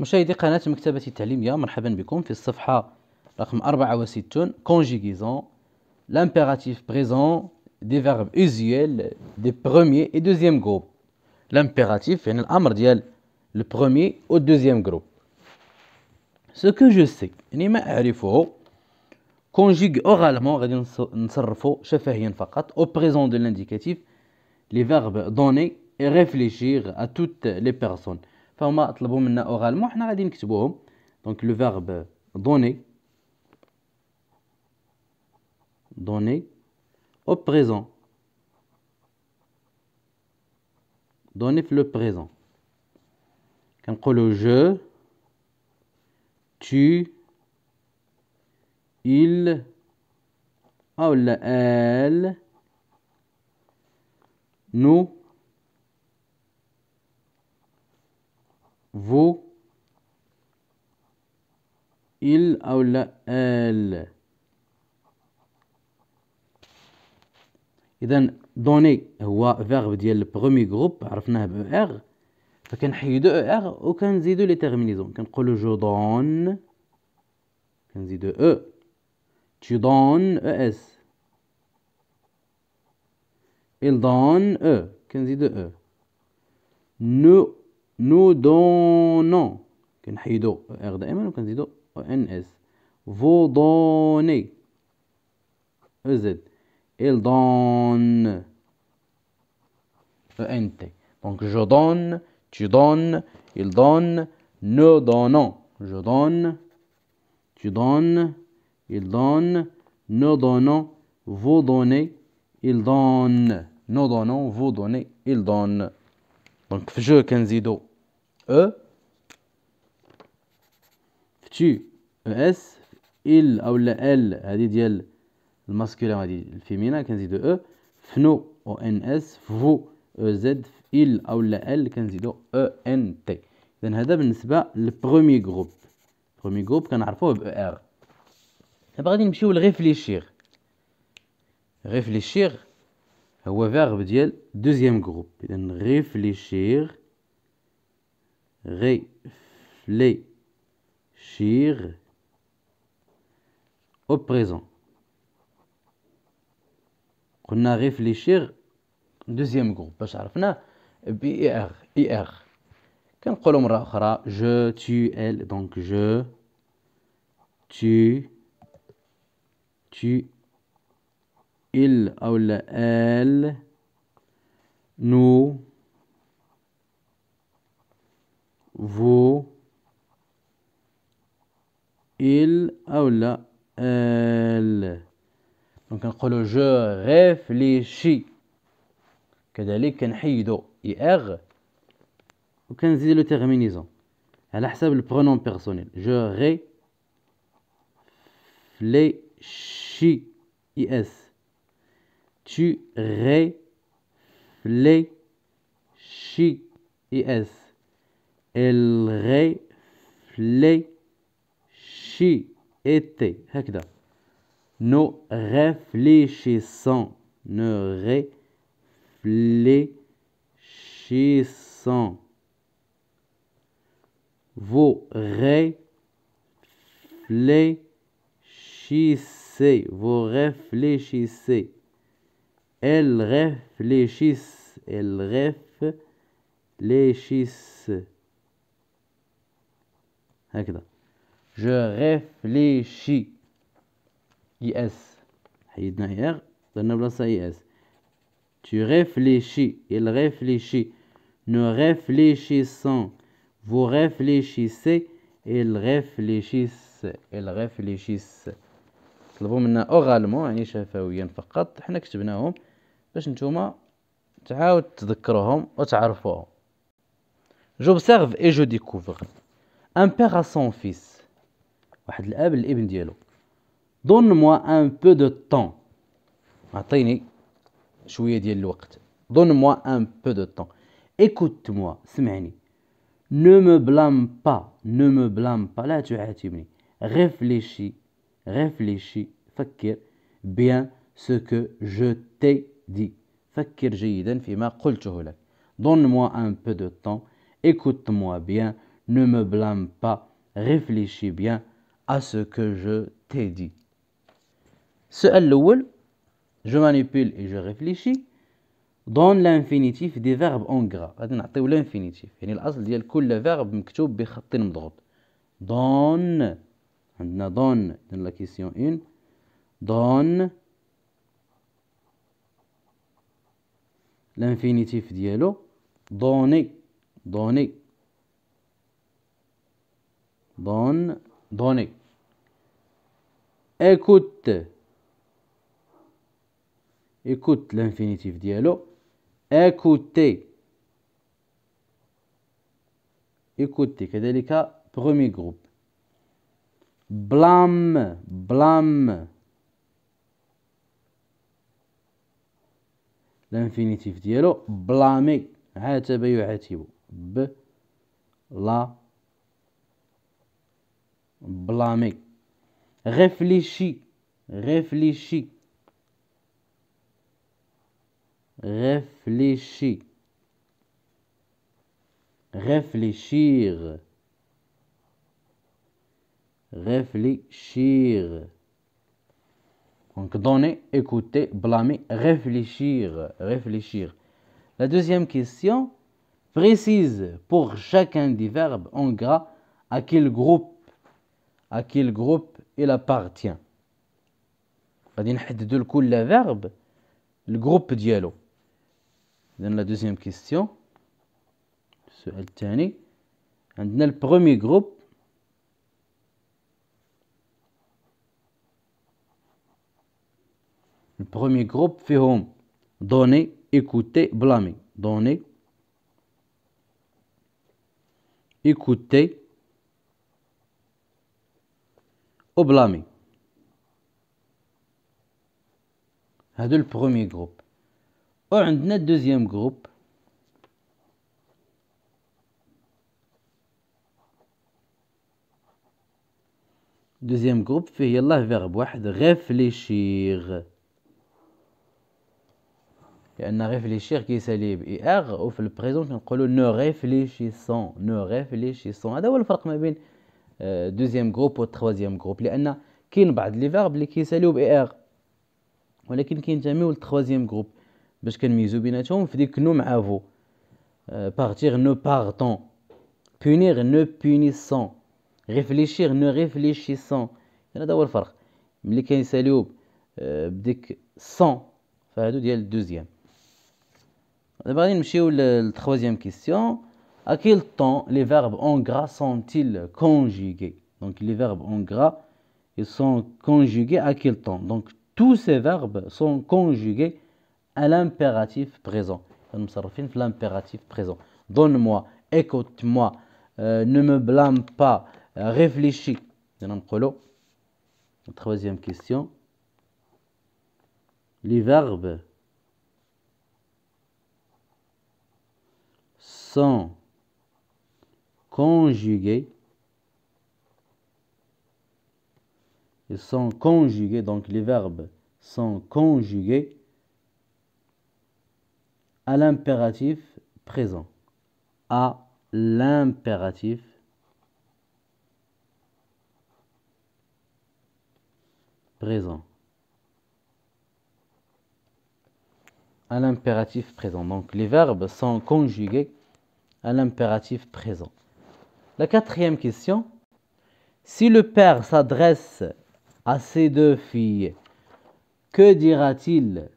مشاهدي قناة مكتبة التعليمية مرحبا بكم في الصفحة رقم 64 conjugaison l'impératif présent des verbes usuels des premiers et deuxième groupe l'impératif يعني الأمر ديال le premier au deuxième groupe ce que je sais يعني ما أعرفه conjugue oralement غادي نصرفو شفهيا فقط au présent de l'indicatif les verbes donner et réfléchir à toutes les personnes Donc le verbe donner. Donner. Au présent. Donner le présent. le je, tu. Il. Elle. Nous. فو إل أو لا آل إذا دوني هو فيرب ديال البغومي جروب عرفناه ب إغ فكنحيدو إر وكنزيدو لي تيرمينيزون كنقولو جو دون كنزيدو أو دون أو إس إل دون أو كنزيدو أو e. نو نو دونو كنحيدو اغ دائما وكنزيدو ان اس فو دوني زد il donne ent donc je donne tu donnes il donne nous donnons je donne tu donnes il donne nous donnons vous donnez il donne nous donnons vous donnez il donne donc je كنزيدو E فتشي او اس ال او لا ال هذه ديال الماسكولين هذه الفيمينا كنزيدو او فنو او ان اس فو او زد ال او لا ال كنزيدو او ان تي اذا هذا بالنسبه للبرومي جروب برومي جروب كنعرفوه ب ار دابا غادي نمشيو لريفليشير ريفليشير هو فيرب ديال دوزيام جروب اذا ريفليشير réfléchir au présent. On a réfléchir deuxième groupe باش B بي R اي R. كنقولوا مره اخرى je tu elle donc je tu tu il ou elle nous vous il ou la elle donc dit je réfléchis كذلك كنحيدو ir وكنزيد لو تيرمينيزون على حساب البرونوم بيرسونيل جو ري فلي شي اي اس tu réfléchis اس elle réfléchit était nous réfléchissons ne réfléchissons vous réfléchissez vous réfléchissez elle réfléchissent elle réfléchissent هكذا جو ريفليشي اي اس حيدنا اي ار درنا بلاصه اي اس tu réfléchis il réfléchit ne réfléchissons vous réfléchissez ils réfléchissent ils réfléchissent طلبوا منا اورالمون يعني شفويا فقط حنا كتبناهم باش نتوما تعاود تذكروهم وتعرفوهم جوبسيرف اي جو ديكوفر Un père à son fils. donne moi un peu de temps. donne moi un peu de temps. Écoute-moi, Ne me blâme pas, ne me blâme pas. Là tu as dit, Réfléchis, réfléchis. Fakir, bien ce que je t'ai dit. Fakir jidan fima qolchohla. donne moi un peu de temps. Écoute-moi bien ne me blâme pas, réfléchis bien à ce que je t'ai dit. Ce al je manipule et je réfléchis Donne l'infinitif des verbes en gras. l'infinitif. Donne, donne dans la question 1, donne l'infinitif dialo, donner, donner. دون دوني ايكوت ايكوت لانفينيتيف ديالو ايكوتي ايكوتي كذلك برومي جروب بلام بلام لانفينيتيف ديالو بلامي عاتب يعاتب ب لا blâmer. Réfléchis, réfléchis, réfléchis, réfléchir, réfléchir. Donc donner, écouter, blâmer, réfléchir, réfléchir. La deuxième question précise pour chacun des verbes en gras à quel groupe à quel groupe il appartient. le les verbe le groupe dialogue Dans la deuxième question, on dans le premier groupe Le premier groupe fait donner, écouter, blâmer. Donner, écouter, au blâmer. C'est le premier groupe. Et on a le deuxième groupe. Deuxième groupe, fait le verbe réfléchir. Il y a un réfléchir qui est salib. Et R, au le présent, on dit ne réfléchissons. Ne réfléchissons. C'est le différence entre دوزيام جروب والتخوازيام جروب لان كاين بعض لي فيرب اللي كيساليو باي ار er. ولكن كينتميو للتخوازيام جروب باش كنميزو بيناتهم في ديك نو مع فو بارتير نو بارتون بونير نو بونيسون ريفليشير نو ريفليشيسون هذا هو الفرق ملي كيساليو بديك سون فهادو ديال الدوزيام دابا غادي نمشيو للتخوازيام كيسيون À quel temps les verbes en gras sont-ils conjugués Donc les verbes en gras, ils sont conjugués à quel temps Donc tous ces verbes sont conjugués à l'impératif présent. L'impératif présent. Donne-moi, écoute-moi, euh, ne me blâme pas, réfléchis. Troisième question. Les verbes sont conjugués. Ils sont conjugués, donc les verbes sont conjugués à l'impératif présent. À l'impératif présent. À l'impératif présent. Donc les verbes sont conjugués à l'impératif présent. La quatrième question, si le père s'adresse à ses deux filles, que dira-t-il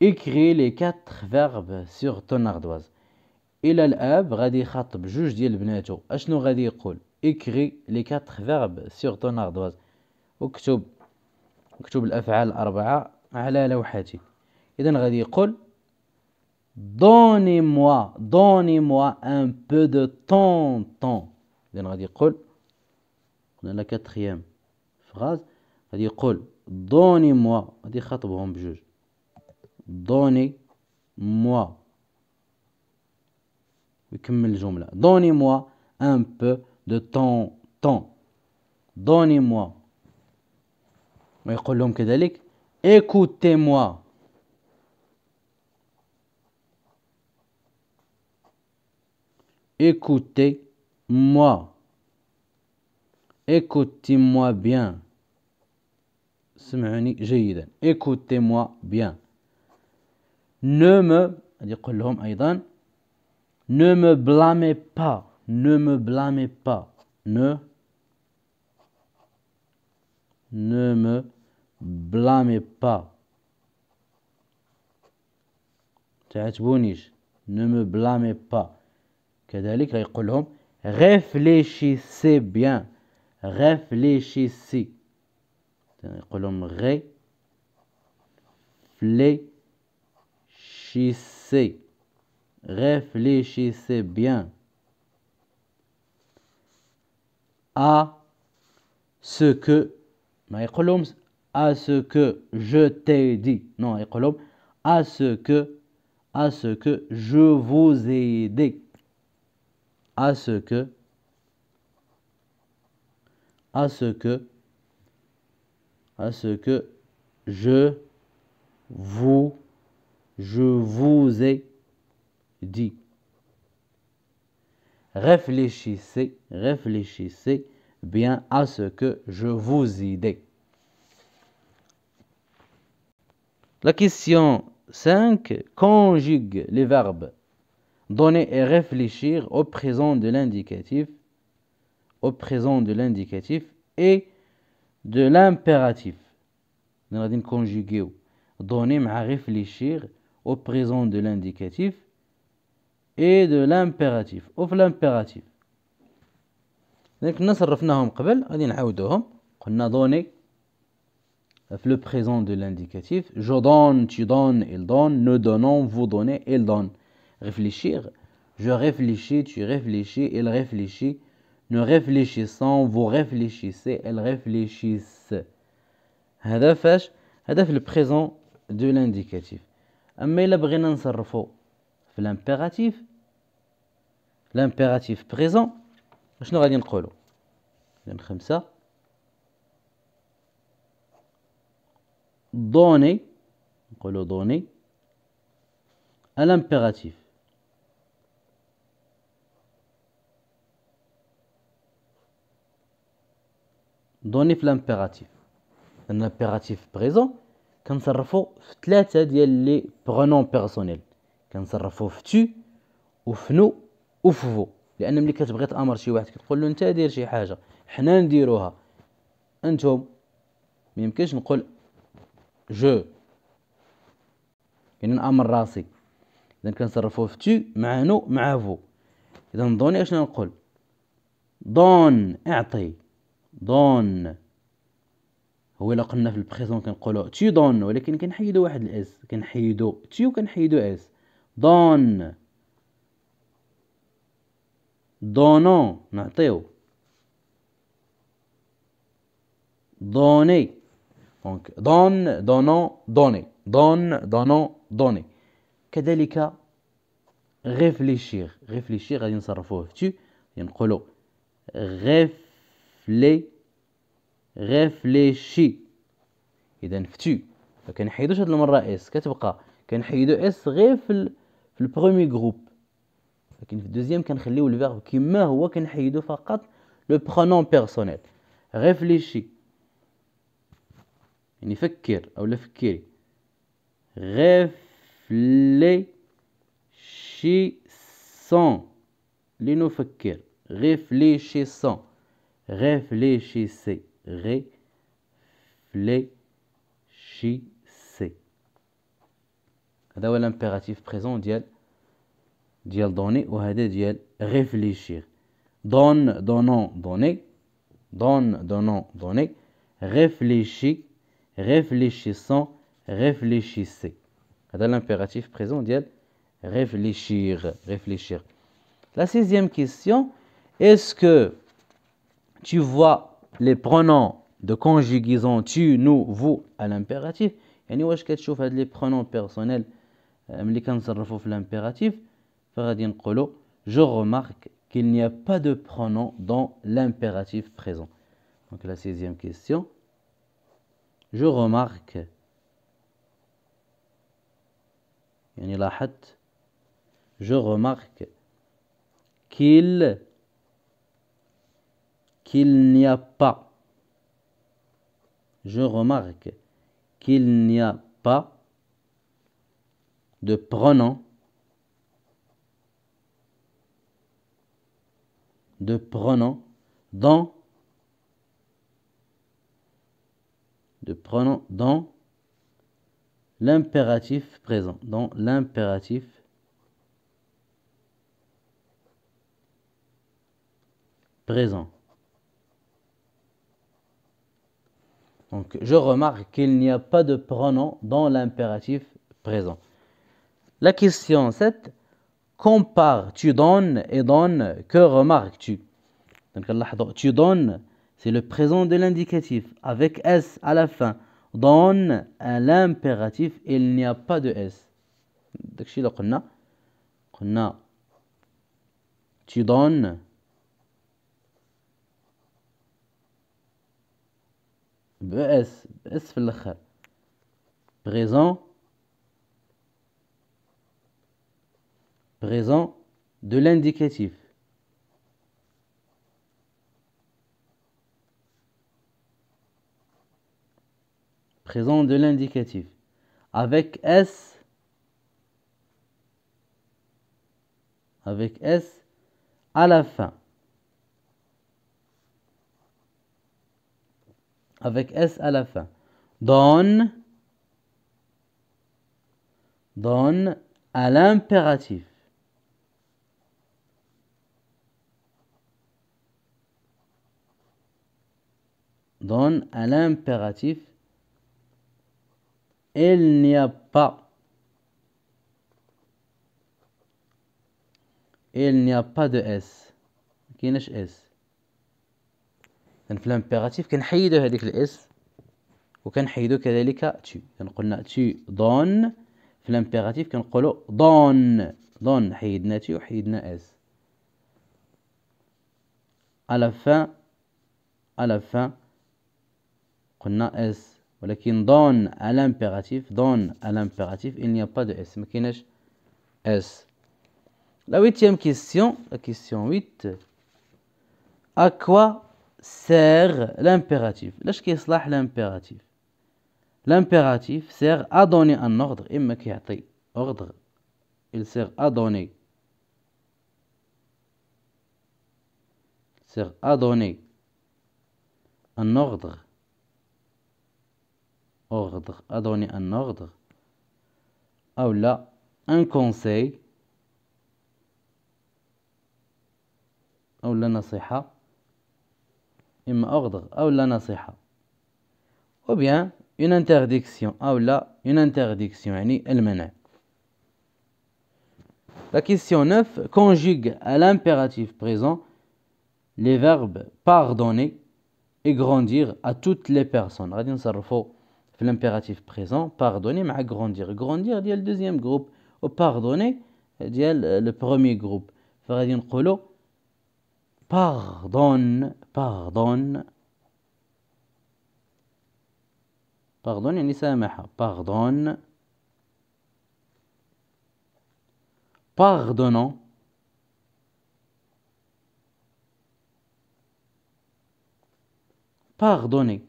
Écris les quatre verbes sur ton ardoise. Il a l'ab, khatb, dit Écris les quatre verbes sur ton ardoise. Oktub. Oktub l'afal Donnez-moi, donnez-moi un peu de ton temps. Dans on la quatrième phrase, on a la Donnez-moi moi on moi la Donnez-moi. » donnez moi un peu de temps a a moi, écoutez-moi bien. سمعوني جيدا écoutez-moi bien ne me ne me blâmez pas ne me blâmez pas ne ne me blâmez pas تعاتبونيش ne me blâmez pas كذلك Réfléchissez bien. Réfléchissez. Réfléchissez. Réfléchissez bien à ce que à ce que je t'ai dit. Non, à ce que à ce que je vous ai dit à ce que à ce que à ce que je vous je vous ai dit réfléchissez réfléchissez bien à ce que je vous ai dit la question 5 conjugue les verbes donner et réfléchir au présent de l'indicatif, au présent de l'indicatif et de l'impératif. conjuguer donner à réfléchir au présent de l'indicatif et de l'impératif. de l'impératif. Donc nous va donné donné le présent de l'indicatif je donne tu donnes il donne nous donnons vous donnez il donne réfléchir. Je réfléchis, tu réfléchis, Elle réfléchit. nous réfléchissons, vous réfléchissez, elle réfléchissent. C'est le présent de l'indicatif. Mais l'impératif, l'impératif présent, je n'aurai rien de colo. comme ça. Donner, le donner, à l'impératif. دوني في لامبيراتيف لامبيراتيف بريزون كنصرفو في ثلاثة ديال لي برونون بيرسونيل كنصرفو في تو في نو في فو لان ملي كتبغي تامر شي واحد كتقول له انت دير شي حاجه حنا نديروها انتم ما يمكنش نقول جو يعني نامر راسي اذا كنصرفو في تو مع نو مع فو اذا دوني اشنو نقول دون اعطي دون هو الا قلنا في البريزون كنقولو تي دون ولكن كنحيدو واحد الاس كنحيدو تي وكنحيدو اس دون دونو نعطيو دوني دونك دون دونو دوني دون دونو دوني كذلك غيفليشيغ غيفليشيغ غادي نصرفوه في تي غادي نقولو غيف لي غيفليشي اذا فتو فكنحيدوش هاد المره اس كتبقى كنحيدو اس غير في ال... في البرومي غروب لكن في الدوزيام كنخليو الفيرب كيما هو كنحيدو فقط لو برونون بيرسونيل غيفليشي يعني فكر او لا فكري غيفليشيسون لنفكر غيفليشيسون Réfléchissez. Réfléchissez. C'est l'impératif présent de donner ou donne. réfléchir donne donnant donné donne donnant donné réfléchis réfléchissant réfléchissez C'est l'impératif présent réfléchir réfléchir la sixième question est-ce que tu vois les pronoms de conjugaison tu, nous, vous à l'impératif Et واش كتشوف هاد لي pronoms personnels ملي on في l'impératif. l'impératif, نقولو je remarque qu'il n'y a pas de pronom dans l'impératif présent. Donc la sixième question. Je remarque. Je remarque qu'il qu'il n'y a pas, je remarque qu'il n'y a pas de pronom, de pronom dans, de pronom dans l'impératif présent, dans l'impératif présent. Donc je remarque qu'il n'y a pas de pronom dans l'impératif présent. La question 7, compare, tu donnes et donne. que remarques-tu Donc tu donnes, c'est le présent de l'indicatif, avec S à la fin. Donne à l'impératif, il n'y a pas de S. Donc tu donnes présent présent de l'indicatif présent de l'indicatif avec s avec s à la fin avec S à la fin. Donne, donne à l'impératif. Donne à l'impératif. Il n'y a pas. Il n'y a pas de S. Qui S? في لامبيراتيف كنحيدو هذيك الاس وكنحيدو كذلك تي قلنا تي دون في لامبيراتيف كنقولو دون دون حيدنا تي وحيدنا اس على فان على فان قلنا اس ولكن دون على امبيراتيف دون على امبيراتيف il n'y a pas de s ما كاينش اس لا 8 كيسيون لا كيسيون 8 اكوا sert l'impératif. Lâche qui est l'impératif. L'impératif sert à donner un ordre. Imma qui ordre. Il sert à donner. Sert à donner un ordre. Ordre. À donner un ordre. Ou là, un conseil. Ou la nasiha. إما أغدغ أو لا نصيحة أو بيان اون انترديكسيون أو لا اون انترديكسيون يعني المنع La question 9 conjugue à l'impératif présent les verbes pardonner et grandir à toutes les personnes. غادي نصرفوا في l'impératif présent pardonner مع grandir. Grandir ديال le deuxième groupe ou pardonner ديال le premier groupe. فغادي نقولوا باردون باردون باردون يعني سامحة باردون باردونون باردوني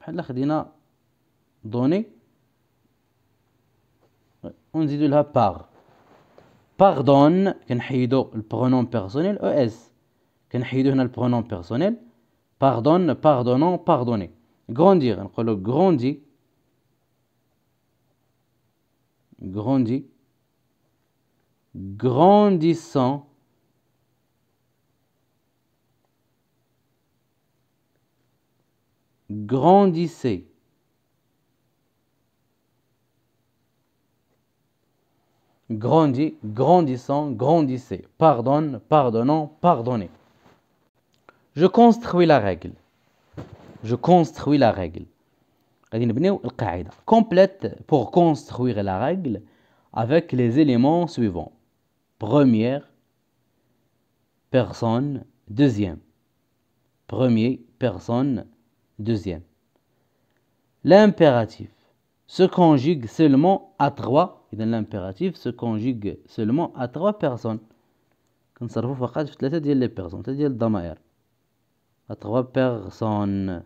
بحال خدينا دوني ونزيدو لها بار pardonne le pronom personnel, ES. Le pronom personnel, pronom pardonne pardonnant pardonner grandir le grandit. Grandit. grandissant grandissez grandit, grandissant, grandissez. Pardonne, pardonnant, pardonnez. Je construis la règle. Je construis la règle. Complète pour construire la règle avec les éléments suivants. Première, personne, deuxième. Premier, personne, deuxième. L'impératif se conjugue seulement à trois L'impératif se conjugue seulement à trois personnes. Quand ça se refait, il faut dire les personnes, c'est-à-dire le damaïr. À trois personnes.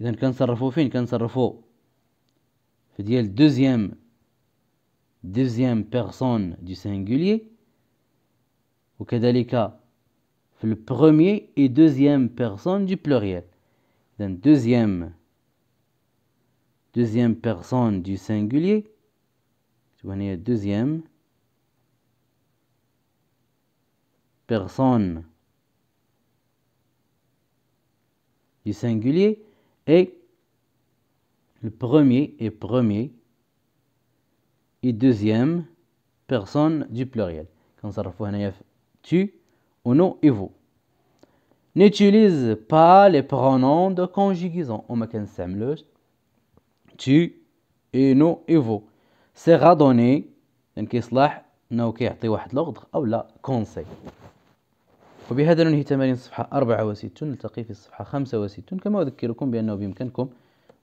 Quand ça se refait, il faut dire le deuxième personne du singulier. Ou cas des cas, il le premier et deuxième personne du pluriel. Il faut dire deuxième deuxième personne du singulier. deuxième personne du singulier et le premier est premier et deuxième personne du pluriel. Quand ça tu, non et vous. N'utilise pas les pronoms de conjugaison. On تي إينو إيفو سي دوني يعني كيصلح أنه كيعطي واحد لغض أو لا كونسي وبهذا ننهي تمارين الصفحة 64 نلتقي في الصفحة 65 كما أذكركم بأنه بإمكانكم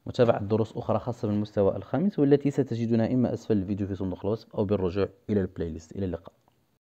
متابعة دروس أخرى خاصة بالمستوى الخامس والتي ستجدونها إما أسفل الفيديو في صندوق الوصف أو بالرجوع إلى البلاي ليست إلى اللقاء